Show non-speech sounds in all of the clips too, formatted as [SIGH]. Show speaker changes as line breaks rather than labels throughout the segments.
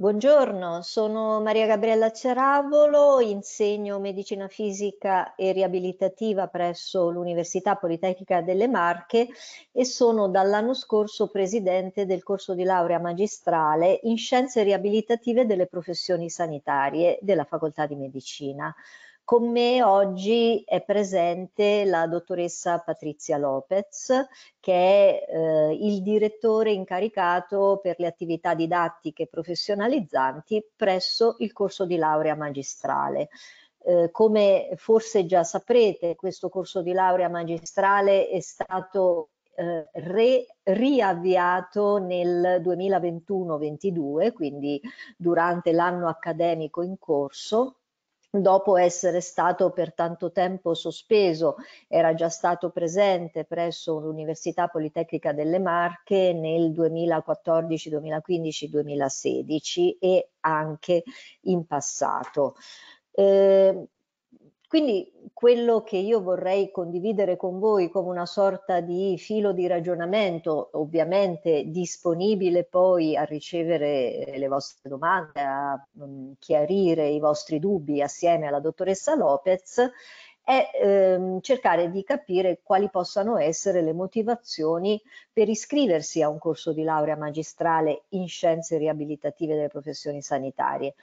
Buongiorno, sono Maria Gabriella Ceravolo, insegno medicina fisica e riabilitativa presso l'Università Politecnica delle Marche e sono dall'anno scorso presidente del corso di laurea magistrale in scienze riabilitative delle professioni sanitarie della Facoltà di Medicina. Con me oggi è presente la dottoressa Patrizia Lopez, che è eh, il direttore incaricato per le attività didattiche professionalizzanti presso il corso di laurea magistrale. Eh, come forse già saprete, questo corso di laurea magistrale è stato eh, re, riavviato nel 2021-22, quindi durante l'anno accademico in corso dopo essere stato per tanto tempo sospeso, era già stato presente presso l'Università Politecnica delle Marche nel 2014, 2015, 2016 e anche in passato. Eh, quindi quello che io vorrei condividere con voi come una sorta di filo di ragionamento, ovviamente disponibile poi a ricevere eh, le vostre domande, a mm, chiarire i vostri dubbi assieme alla dottoressa Lopez, è ehm, cercare di capire quali possano essere le motivazioni per iscriversi a un corso di laurea magistrale in scienze riabilitative delle professioni sanitarie.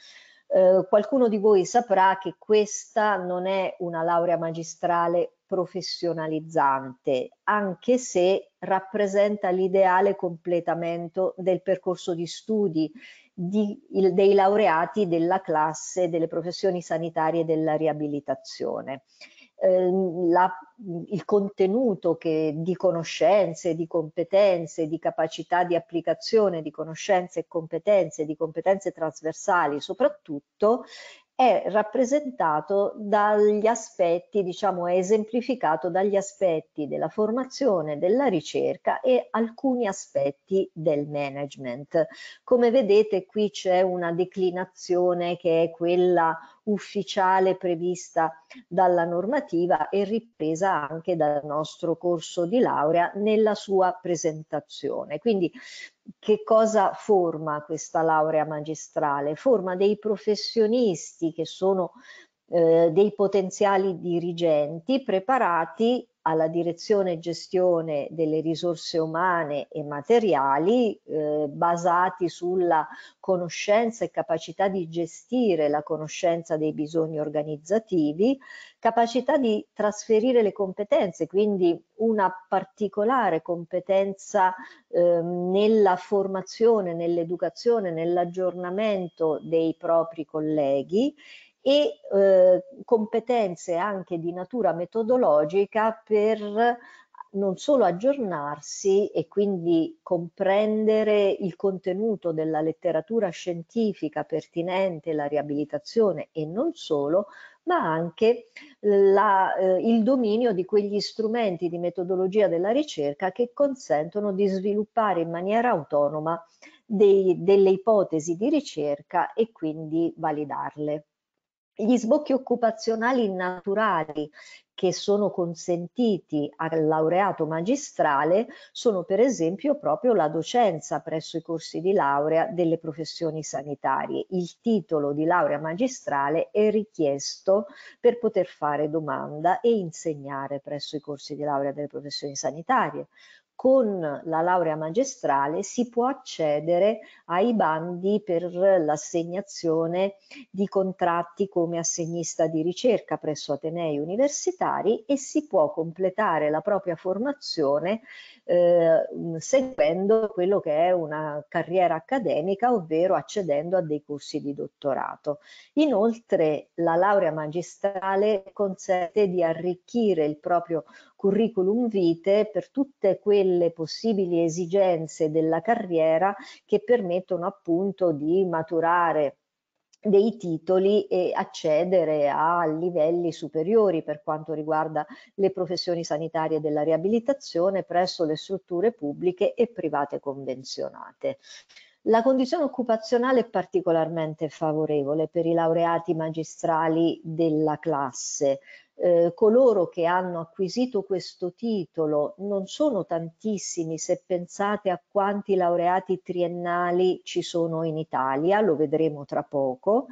Eh, qualcuno di voi saprà che questa non è una laurea magistrale professionalizzante, anche se rappresenta l'ideale completamento del percorso di studi di, il, dei laureati della classe delle professioni sanitarie della riabilitazione eh, la, il contenuto che, di conoscenze, di competenze, di capacità di applicazione di conoscenze e competenze, di competenze trasversali soprattutto, è rappresentato dagli aspetti, diciamo, è esemplificato dagli aspetti della formazione, della ricerca e alcuni aspetti del management. Come vedete qui c'è una declinazione che è quella ufficiale prevista dalla normativa e ripresa anche dal nostro corso di laurea nella sua presentazione. Quindi che cosa forma questa laurea magistrale? Forma dei professionisti che sono eh, dei potenziali dirigenti preparati alla direzione e gestione delle risorse umane e materiali eh, basati sulla conoscenza e capacità di gestire la conoscenza dei bisogni organizzativi, capacità di trasferire le competenze, quindi una particolare competenza eh, nella formazione, nell'educazione, nell'aggiornamento dei propri colleghi e eh, competenze anche di natura metodologica per non solo aggiornarsi e quindi comprendere il contenuto della letteratura scientifica pertinente alla riabilitazione e non solo, ma anche la, eh, il dominio di quegli strumenti di metodologia della ricerca che consentono di sviluppare in maniera autonoma dei, delle ipotesi di ricerca e quindi validarle. Gli sbocchi occupazionali naturali che sono consentiti al laureato magistrale sono per esempio proprio la docenza presso i corsi di laurea delle professioni sanitarie. Il titolo di laurea magistrale è richiesto per poter fare domanda e insegnare presso i corsi di laurea delle professioni sanitarie con la laurea magistrale si può accedere ai bandi per l'assegnazione di contratti come assegnista di ricerca presso Atenei universitari e si può completare la propria formazione eh, seguendo quello che è una carriera accademica, ovvero accedendo a dei corsi di dottorato. Inoltre la laurea magistrale consente di arricchire il proprio curriculum vitae per tutte quelle possibili esigenze della carriera che permettono appunto di maturare dei titoli e accedere a livelli superiori per quanto riguarda le professioni sanitarie della riabilitazione presso le strutture pubbliche e private convenzionate. La condizione occupazionale è particolarmente favorevole per i laureati magistrali della classe, eh, coloro che hanno acquisito questo titolo non sono tantissimi se pensate a quanti laureati triennali ci sono in Italia, lo vedremo tra poco,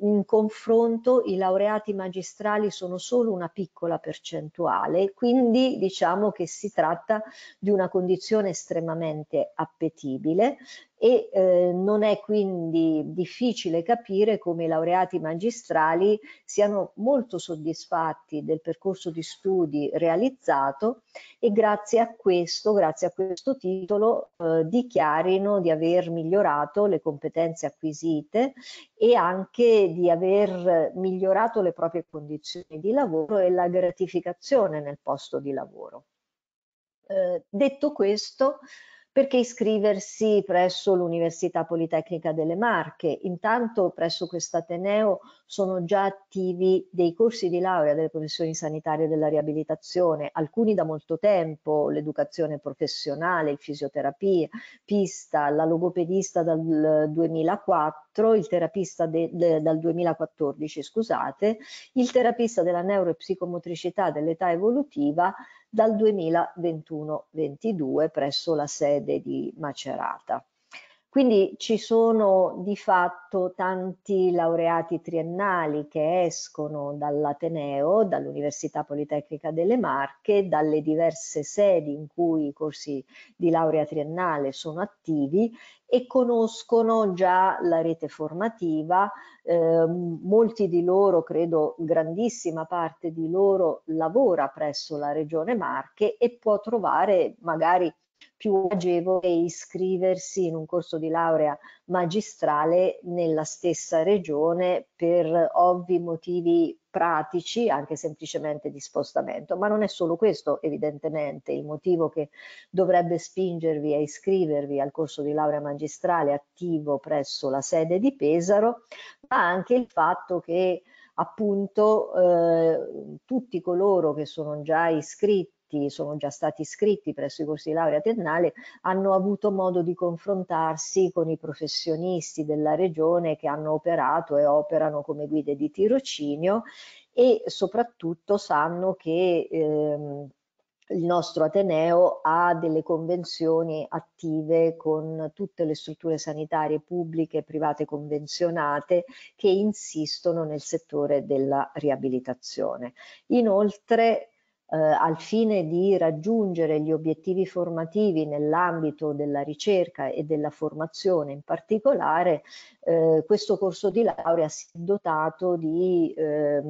in confronto i laureati magistrali sono solo una piccola percentuale, quindi diciamo che si tratta di una condizione estremamente appetibile e eh, non è quindi difficile capire come i laureati magistrali siano molto soddisfatti del percorso di studi realizzato e grazie a questo, grazie a questo titolo, eh, dichiarino di aver migliorato le competenze acquisite e anche di aver migliorato le proprie condizioni di lavoro e la gratificazione nel posto di lavoro. Eh, detto questo, perché iscriversi presso l'Università Politecnica delle Marche. Intanto presso quest'Ateneo sono già attivi dei corsi di laurea delle professioni sanitarie e della riabilitazione, alcuni da molto tempo, l'educazione professionale, il fisioterapia, pista, la logopedista dal 2004, il terapista de, de, dal 2014, scusate, il terapista della neuropsicomotricità dell'età evolutiva dal 2021-22 presso la sede di Macerata. Quindi ci sono di fatto tanti laureati triennali che escono dall'Ateneo, dall'Università Politecnica delle Marche, dalle diverse sedi in cui i corsi di laurea triennale sono attivi e conoscono già la rete formativa, eh, molti di loro, credo grandissima parte di loro, lavora presso la Regione Marche e può trovare magari più agevole iscriversi in un corso di laurea magistrale nella stessa regione per ovvi motivi pratici, anche semplicemente di spostamento, ma non è solo questo evidentemente il motivo che dovrebbe spingervi a iscrivervi al corso di laurea magistrale attivo presso la sede di Pesaro, ma anche il fatto che appunto eh, tutti coloro che sono già iscritti iscritti, sono già stati iscritti presso i corsi di laurea triennale, hanno avuto modo di confrontarsi con i professionisti della regione che hanno operato e operano come guide di tirocinio e soprattutto sanno che ehm, il nostro Ateneo ha delle convenzioni attive con tutte le strutture sanitarie pubbliche e private convenzionate che insistono nel settore della riabilitazione. Inoltre eh, al fine di raggiungere gli obiettivi formativi nell'ambito della ricerca e della formazione in particolare, eh, questo corso di laurea si è dotato di eh,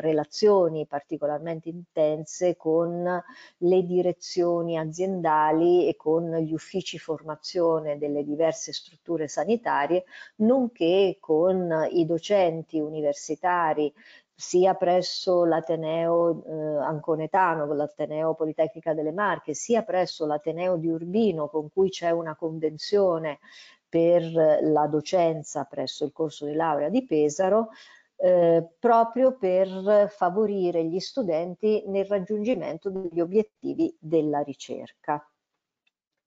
relazioni particolarmente intense con le direzioni aziendali e con gli uffici formazione delle diverse strutture sanitarie, nonché con i docenti universitari sia presso l'Ateneo eh, Anconetano, l'Ateneo Politecnica delle Marche, sia presso l'Ateneo di Urbino con cui c'è una convenzione per la docenza presso il corso di laurea di Pesaro, eh, proprio per favorire gli studenti nel raggiungimento degli obiettivi della ricerca.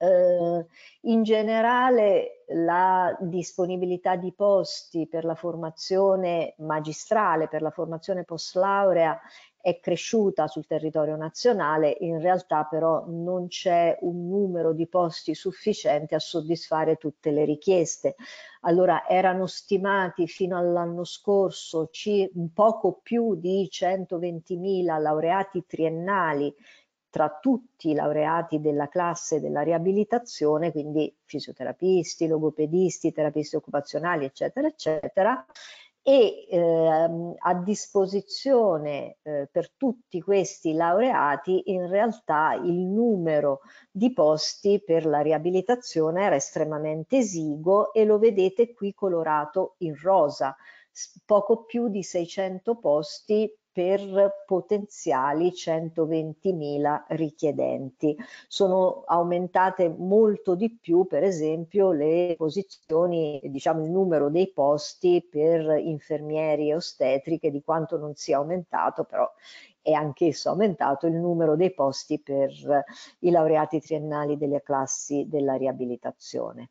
Eh, in generale la disponibilità di posti per la formazione magistrale, per la formazione post laurea è cresciuta sul territorio nazionale, in realtà però non c'è un numero di posti sufficiente a soddisfare tutte le richieste. Allora erano stimati fino all'anno scorso poco più di 120.000 laureati triennali tra tutti i laureati della classe della riabilitazione, quindi fisioterapisti, logopedisti, terapisti occupazionali, eccetera, eccetera, e ehm, a disposizione eh, per tutti questi laureati in realtà il numero di posti per la riabilitazione era estremamente esiguo e lo vedete qui colorato in rosa, poco più di 600 posti per potenziali 120.000 richiedenti. Sono aumentate molto di più, per esempio, le posizioni, diciamo il numero dei posti per infermieri e ostetriche di quanto non sia aumentato, però è anch'esso aumentato il numero dei posti per i laureati triennali delle classi della riabilitazione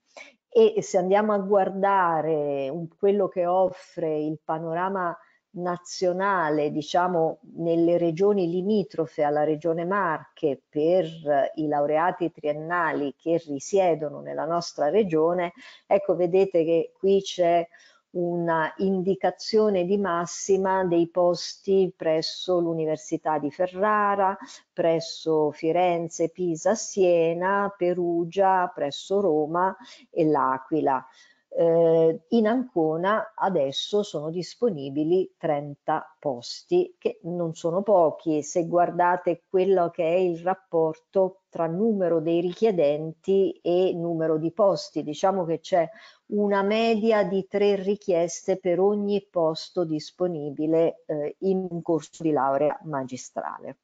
e se andiamo a guardare quello che offre il panorama nazionale, diciamo nelle regioni limitrofe alla regione Marche per eh, i laureati triennali che risiedono nella nostra regione, ecco vedete che qui c'è una indicazione di massima dei posti presso l'Università di Ferrara, presso Firenze, Pisa, Siena, Perugia, presso Roma e l'Aquila. Eh, in Ancona adesso sono disponibili 30 posti, che non sono pochi. Se guardate quello che è il rapporto tra numero dei richiedenti e numero di posti, diciamo che c'è una media di tre richieste per ogni posto disponibile eh, in un corso di laurea magistrale.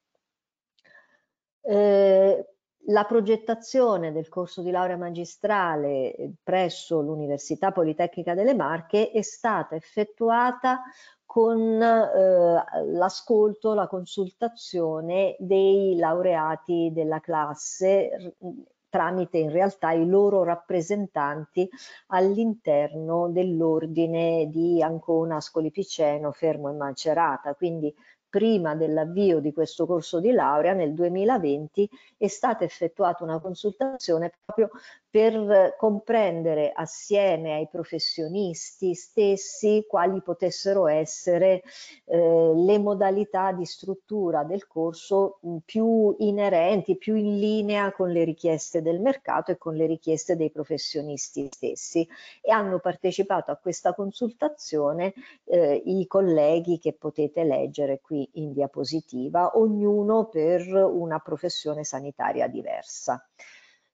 Eh, la progettazione del corso di laurea magistrale eh, presso l'Università Politecnica delle Marche è stata effettuata con eh, l'ascolto, la consultazione dei laureati della classe tramite in realtà i loro rappresentanti all'interno dell'ordine di Ancona, Ascoli Piceno, Fermo e Macerata. Quindi prima dell'avvio di questo corso di laurea nel 2020 è stata effettuata una consultazione proprio per comprendere assieme ai professionisti stessi quali potessero essere eh, le modalità di struttura del corso mm, più inerenti, più in linea con le richieste del mercato e con le richieste dei professionisti stessi e hanno partecipato a questa consultazione eh, i colleghi che potete leggere qui qui in diapositiva, ognuno per una professione sanitaria diversa.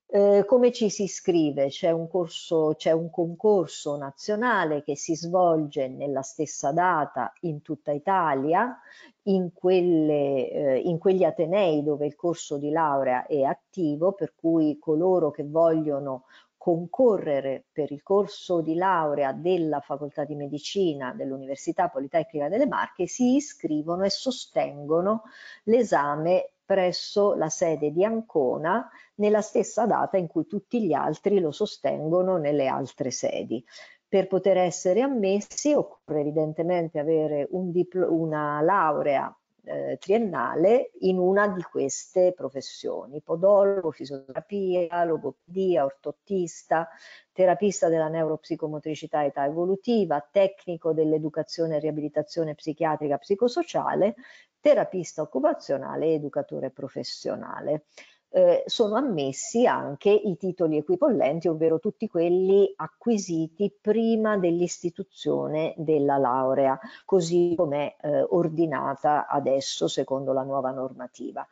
Eh, come ci si iscrive? C'è un, corso, c'è un concorso nazionale che si svolge nella stessa data in tutta Italia, in, quelle, eh, in quegli atenei dove il corso di laurea è attivo, per cui coloro che vogliono concorrere per il corso di laurea della facoltà di medicina dell'Università Politecnica delle Marche si iscrivono e sostengono l'esame presso la sede di Ancona nella stessa data in cui tutti gli altri lo sostengono nelle altre sedi. Per poter essere ammessi occorre evidentemente avere un una laurea eh, triennale in una di queste professioni, podologo, fisioterapia, logopedia, ortottista, terapista della neuropsicomotricità età evolutiva, tecnico dell'educazione e riabilitazione psichiatrica psicosociale, terapista occupazionale ed educatore professionale eh, sono ammessi anche i titoli equipollenti, ovvero tutti quelli acquisiti prima dell'istituzione della laurea, così come eh, ordinata adesso secondo la nuova normativa.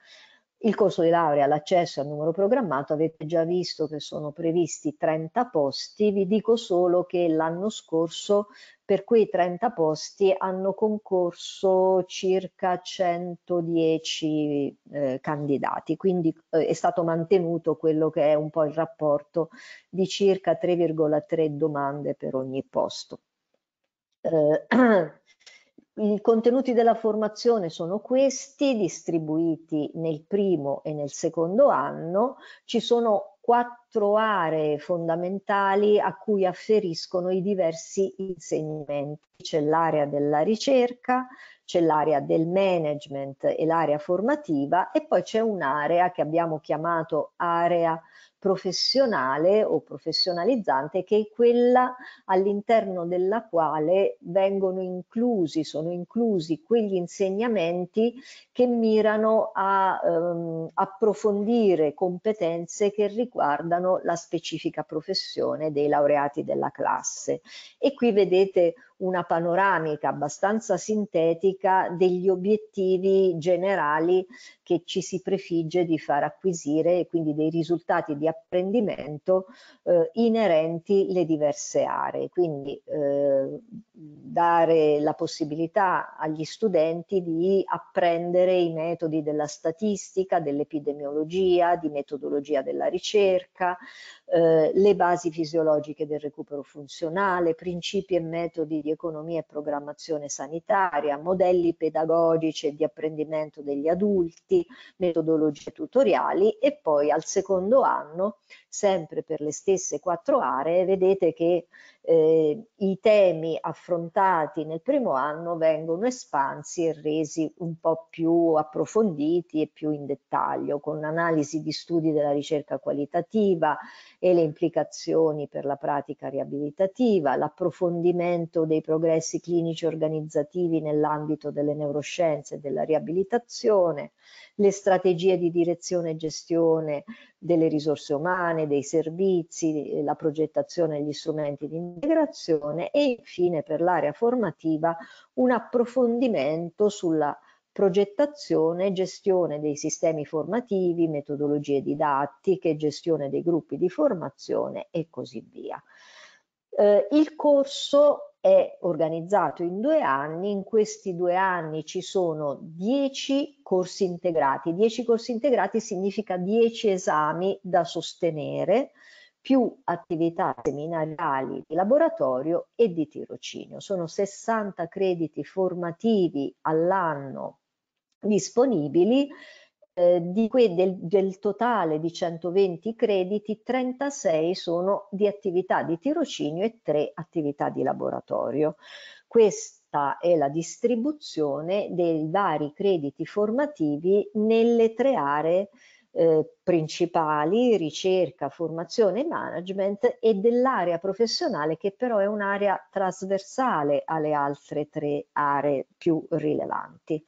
Il corso di laurea, l'accesso al numero programmato, avete già visto che sono previsti 30 posti, vi dico solo che l'anno scorso per quei 30 posti hanno concorso circa 110 eh, candidati, quindi eh, è stato mantenuto quello che è un po' il rapporto di circa 3,3 domande per ogni posto. Eh, [CLEARS THROAT] I contenuti della formazione sono questi, distribuiti nel primo e nel secondo anno. Ci sono quattro quattro aree fondamentali a cui afferiscono i diversi insegnamenti. C'è l'area della ricerca, c'è l'area del management e l'area formativa e poi c'è un'area che abbiamo chiamato area professionale o professionalizzante che è quella all'interno della quale vengono inclusi, sono inclusi quegli insegnamenti che mirano a ehm, approfondire competenze che riguardano la specifica professione dei laureati della classe. E qui vedete una panoramica abbastanza sintetica degli obiettivi generali che ci si prefigge di far acquisire e quindi dei risultati di apprendimento eh, inerenti le diverse aree. Quindi eh, dare la possibilità agli studenti di apprendere i metodi della statistica, dell'epidemiologia, di metodologia della ricerca, eh, le basi fisiologiche del recupero funzionale, principi e metodi di economia e programmazione sanitaria, modelli pedagogici e di apprendimento degli adulti, metodologie tutoriali e poi al secondo anno, sempre per le stesse quattro aree, vedete che eh, i temi affrontati nel primo anno vengono espansi e resi un po' più approfonditi e più in dettaglio, con analisi di studi della ricerca qualitativa e le implicazioni per la pratica riabilitativa, l'approfondimento dei progressi clinici organizzativi nell'ambito delle neuroscienze e della riabilitazione, le strategie di direzione e gestione delle risorse umane, dei servizi, eh, la progettazione e gli strumenti di integrazione e infine per l'area formativa un approfondimento sulla progettazione, gestione dei sistemi formativi, metodologie didattiche, gestione dei gruppi di formazione e così via. Eh, il corso è organizzato in due anni, in questi due anni ci sono dieci corsi integrati. 10 corsi integrati significa 10 esami da sostenere più attività seminariali di laboratorio e di tirocinio. Sono 60 crediti formativi all'anno disponibili, eh, di que, del, del totale di 120 crediti 36 sono di attività di tirocinio e 3 attività di laboratorio. Questi raccolta e la distribuzione dei vari crediti formativi nelle tre aree eh, principali, ricerca, formazione e management e dell'area professionale che però è un'area trasversale alle altre tre aree più rilevanti.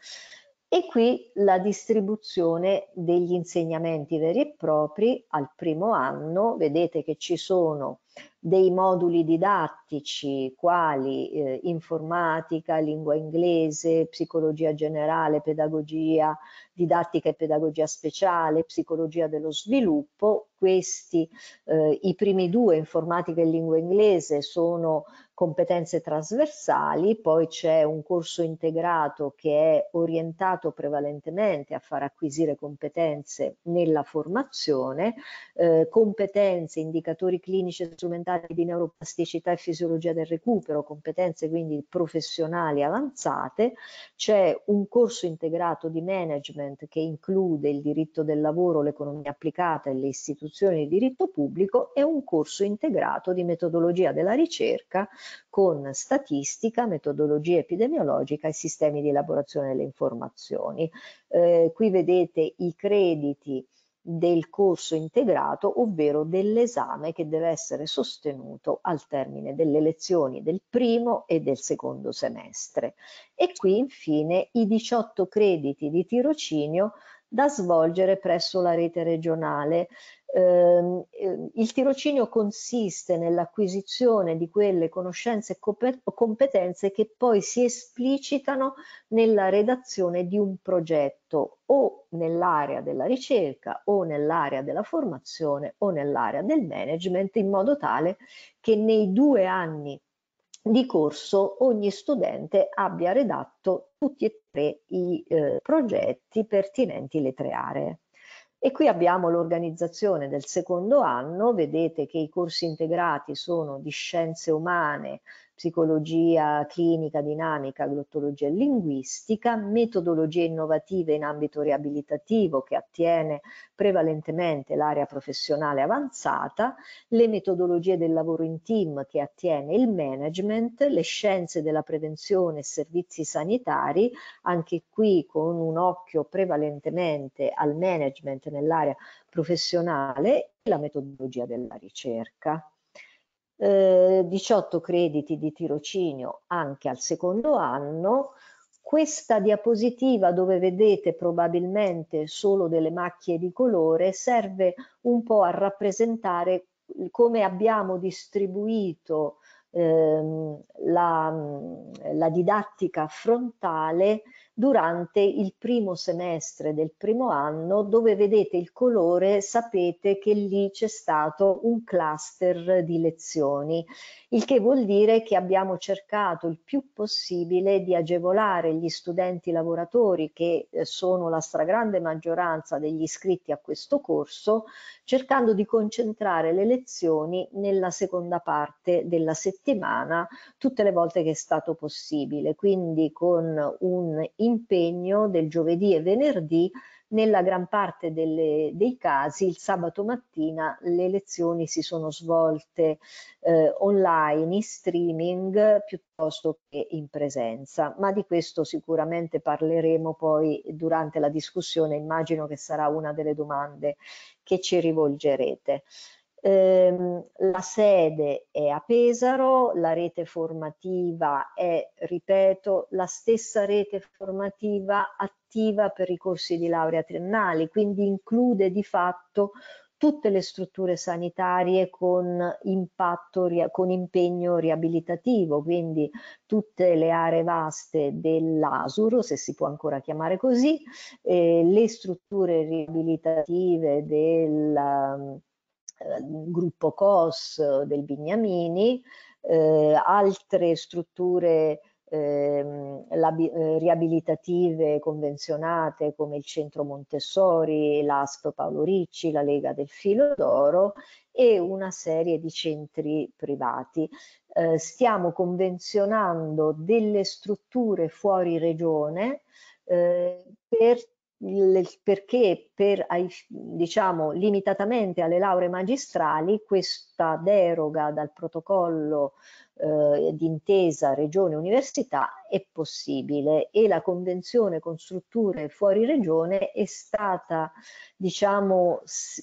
E qui la distribuzione degli insegnamenti veri e propri al primo anno, vedete che ci sono dei moduli didattici quali eh, informatica, lingua inglese, psicologia generale, pedagogia, didattica e pedagogia speciale, psicologia dello sviluppo, questi eh, i primi due, informatica e lingua inglese, sono competenze trasversali, poi c'è un corso integrato che è orientato prevalentemente a far acquisire competenze nella formazione, eh, competenze, indicatori clinici e strumentali di neuroplasticità e fisiologia del recupero, competenze quindi professionali avanzate, c'è un corso integrato di management che include il diritto del lavoro, l'economia applicata e le istituzioni di diritto pubblico e un corso integrato di metodologia della ricerca con statistica, metodologia epidemiologica e sistemi di elaborazione delle informazioni. Eh, qui vedete i crediti del corso integrato, ovvero dell'esame che deve essere sostenuto al termine delle lezioni del primo e del secondo semestre. E qui infine i 18 crediti di tirocinio da svolgere presso la rete regionale Ehm, ehm, il tirocinio consiste nell'acquisizione di quelle conoscenze e competenze che poi si esplicitano nella redazione di un progetto o nell'area della ricerca o nell'area della formazione o nell'area del management in modo tale che nei due anni di corso ogni studente abbia redatto tutti e tre i eh, progetti pertinenti alle tre aree. E qui abbiamo l'organizzazione del secondo anno, vedete che i corsi integrati sono di scienze umane, psicologia clinica, dinamica, glottologia e linguistica, metodologie innovative in ambito riabilitativo che attiene prevalentemente l'area professionale avanzata, le metodologie del lavoro in team che attiene il management, le scienze della prevenzione e servizi sanitari, anche qui con un occhio prevalentemente al management nell'area professionale e la metodologia della ricerca eh, 18 crediti di tirocinio anche al secondo anno. Questa diapositiva dove vedete probabilmente solo delle macchie di colore serve un po' a rappresentare come abbiamo distribuito ehm, la, la, didattica frontale durante il primo semestre del primo anno dove vedete il colore sapete che lì c'è stato un cluster di lezioni, il che vuol dire che abbiamo cercato il più possibile di agevolare gli studenti lavoratori che eh, sono la stragrande maggioranza degli iscritti a questo corso, cercando di concentrare le lezioni nella seconda parte della settimana tutte le volte che è stato possibile, quindi con un impegno del giovedì e venerdì, nella gran parte delle, dei casi il sabato mattina le lezioni si sono svolte eh, online, in streaming piuttosto che in presenza, ma di questo sicuramente parleremo poi durante la discussione, immagino che sarà una delle domande che ci rivolgerete. Eh, la sede è a Pesaro, la rete formativa è, ripeto, la stessa rete formativa attiva per i corsi di laurea triennali, quindi include di fatto tutte le strutture sanitarie con impatto, con impegno riabilitativo, quindi tutte le aree vaste dell'ASUR, se si può ancora chiamare così, eh, le strutture riabilitative del Ehm, gruppo COS eh, del Bignamini, eh, altre strutture ehm, eh, riabilitative convenzionate come il Centro Montessori, l'ASP Paolo Ricci, la Lega del Filo d'Oro e una serie di centri privati. Eh, stiamo convenzionando delle strutture fuori regione eh, per il, perché per, diciamo, limitatamente alle lauree magistrali questa deroga dal protocollo eh, d'intesa regione-università è possibile e la convenzione con strutture fuori regione è stata diciamo,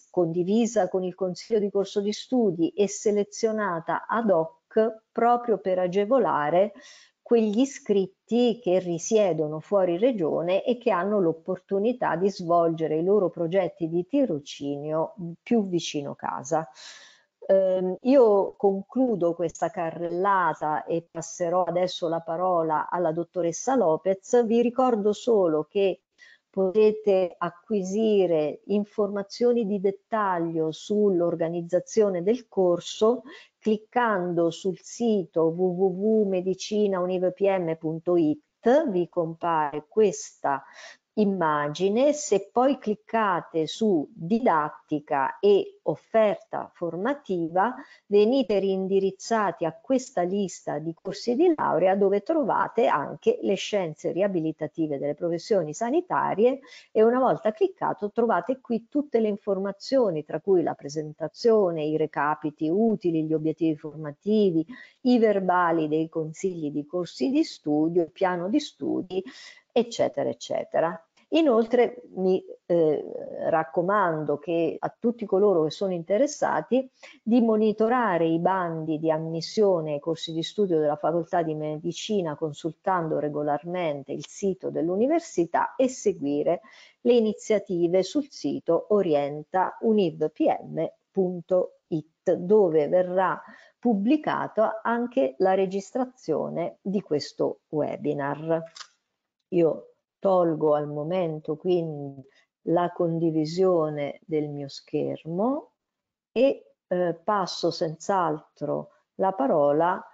condivisa con il consiglio di corso di studi e selezionata ad hoc proprio per agevolare quegli iscritti che risiedono fuori regione e che hanno l'opportunità di svolgere i loro progetti di tirocinio più vicino casa. Eh, io concludo questa carrellata e passerò adesso la parola alla dottoressa Lopez. Vi ricordo solo che potete acquisire informazioni di dettaglio sull'organizzazione del corso cliccando sul sito www.medicinaunivpm.it vi compare questa immagine, se poi cliccate su didattica e offerta formativa venite rindirizzati a questa lista di corsi di laurea dove trovate anche le scienze riabilitative delle professioni sanitarie e una volta cliccato trovate qui tutte le informazioni tra cui la presentazione, i recapiti utili, gli obiettivi formativi, i verbali dei consigli di corsi di studio, il piano di studi eccetera eccetera. Inoltre mi eh, raccomando che a tutti coloro che sono interessati di monitorare i bandi di ammissione ai corsi di studio della facoltà di medicina consultando regolarmente il sito dell'università e seguire le iniziative sul sito orientaunivpm.it dove verrà pubblicata anche la registrazione di questo webinar. Io tolgo al momento quindi la condivisione del mio schermo e eh, passo senz'altro la parola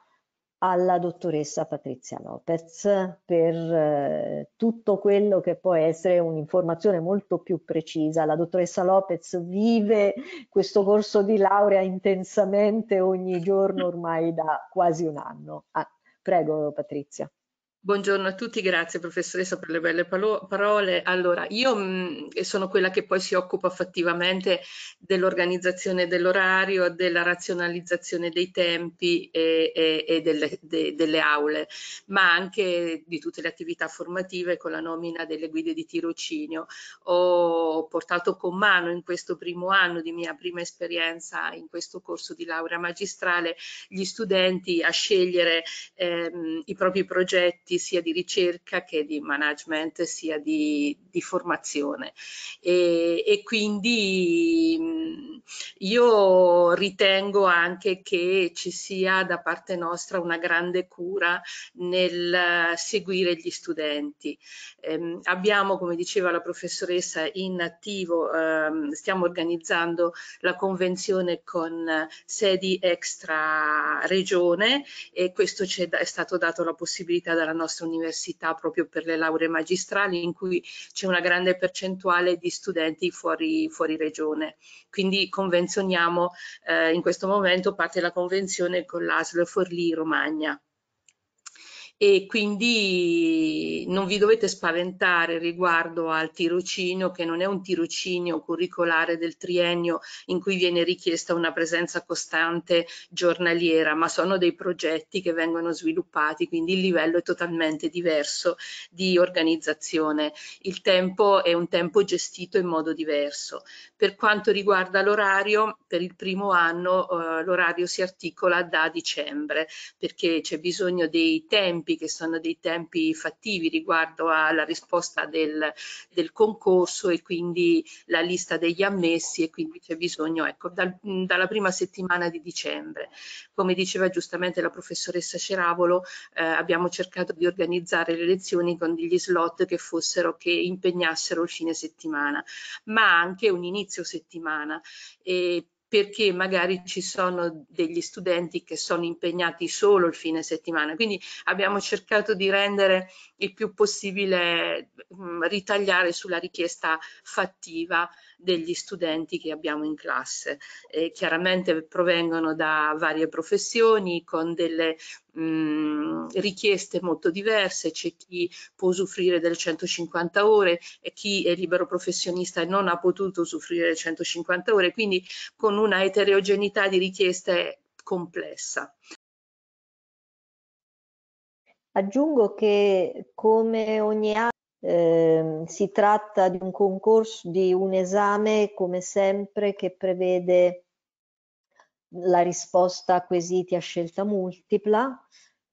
alla dottoressa Patrizia Lopez per eh, tutto quello che può essere un'informazione molto più precisa. La dottoressa Lopez vive questo corso di laurea intensamente ogni giorno ormai da quasi un anno. Ah, prego Patrizia.
Buongiorno a tutti, grazie professoressa per le belle parole. Allora, io mh, mm, sono quella che poi si occupa fattivamente dell'organizzazione dell'orario, della razionalizzazione dei tempi e, e, e delle, de, delle, aule, ma anche di tutte le attività formative con la nomina delle guide di tirocinio. Ho portato con mano in questo primo anno di mia prima esperienza in questo corso di laurea magistrale gli studenti a scegliere ehm, i propri progetti sia di ricerca che di management sia di, di formazione e, e quindi io ritengo anche che ci sia da parte nostra una grande cura nel seguire gli studenti. Eh, abbiamo, come diceva la professoressa, in attivo, eh, stiamo organizzando la convenzione con sedi extra regione e questo è, è stato dato la possibilità dalla nostra università proprio per le lauree magistrali in cui c'è una grande percentuale di studenti fuori, fuori regione. Quindi convenzioniamo, eh, in questo momento parte la convenzione con l'ASL Forlì Romagna e quindi non vi dovete spaventare riguardo al tirocinio che non è un tirocinio curricolare del triennio in cui viene richiesta una presenza costante giornaliera, ma sono dei progetti che vengono sviluppati, quindi il livello è totalmente diverso di organizzazione. Il tempo è un tempo gestito in modo diverso. Per quanto riguarda l'orario, per il primo anno eh, l'orario si articola da dicembre perché c'è bisogno dei tempi tempi che sono dei tempi fattivi riguardo alla risposta del, del concorso e quindi la lista degli ammessi e quindi c'è bisogno ecco, dal, dalla prima settimana di dicembre. Come diceva giustamente la professoressa Ceravolo eh, abbiamo cercato di organizzare le lezioni con degli slot che fossero che impegnassero il fine settimana ma anche un inizio settimana e perché magari ci sono degli studenti che sono impegnati solo il fine settimana. Quindi abbiamo cercato di rendere il più possibile mh, mm, ritagliare sulla richiesta fattiva degli studenti che abbiamo in classe. Eh, chiaramente provengono da varie professioni con delle mh, richieste molto diverse, c'è chi può usufruire delle 150 ore e chi è libero professionista e non ha potuto usufruire delle 150 ore, quindi con una eterogeneità di richieste complessa.
Aggiungo che come ogni anno eh, si tratta di un concorso, di un esame come sempre che prevede la risposta a quesiti a scelta multipla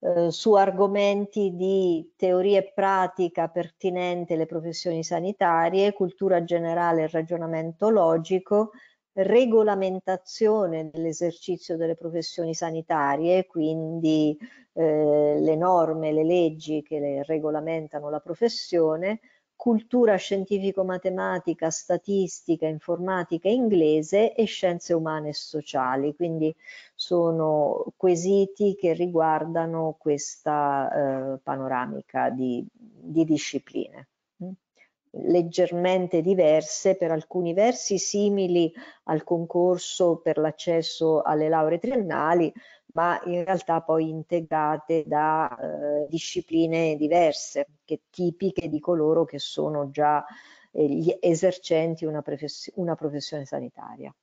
eh, su argomenti di teoria e pratica pertinente alle professioni sanitarie, cultura generale e ragionamento logico, regolamentazione dell'esercizio delle professioni sanitarie, quindi eh, le norme, le leggi che le regolamentano la professione, cultura scientifico-matematica, statistica, informatica inglese e scienze umane e sociali, quindi sono quesiti che riguardano questa eh, panoramica di, di discipline mm, leggermente diverse, per alcuni versi simili al concorso per l'accesso alle lauree triennali, ma in realtà poi integrate da eh, discipline diverse, che tipiche di coloro che sono già eh, gli esercenti una, una professione sanitaria.